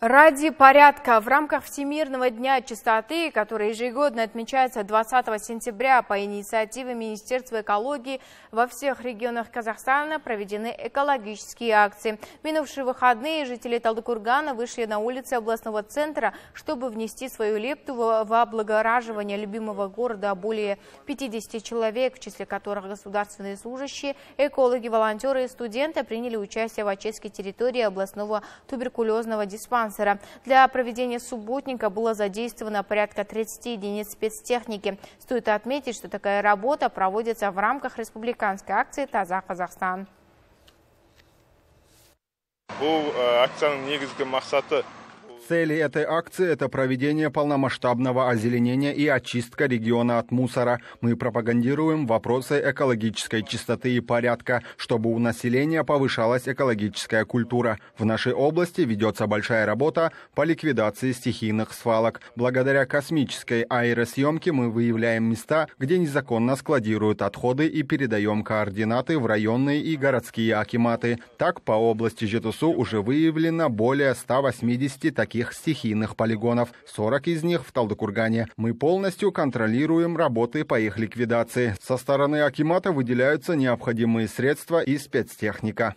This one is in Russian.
Ради порядка в рамках Всемирного дня чистоты, который ежегодно отмечается 20 сентября по инициативе Министерства экологии, во всех регионах Казахстана проведены экологические акции. В минувшие выходные жители Талдыкургана вышли на улицы областного центра, чтобы внести свою лепту в облагораживание любимого города более 50 человек, в числе которых государственные служащие, экологи, волонтеры и студенты приняли участие в очистке территории областного туберкулезного диспансера диспансера. Для проведения субботника было задействовано порядка 30 единиц спецтехники. Стоит отметить, что такая работа проводится в рамках республиканской акции «Таза Казахстан». бұл э, акцияның негізгі мақсаты целей этой акции – это проведение полномасштабного озеленения и очистка региона от мусора. Мы пропагандируем вопросы экологической чистоты и порядка, чтобы у населения повышалась экологическая культура. В нашей области ведется большая работа по ликвидации стихийных свалок. Благодаря космической аэросъемке мы выявляем места, где незаконно складируют отходы и передаем координаты в районные и городские акиматы. Так, по области Жетусу уже выявлено более 180 таких таких стихийных полигонов. 40 из них в Талдыкургане. Мы полностью контролируем работы по их ликвидации. Со стороны Акимата выделяются необходимые средства и спецтехника.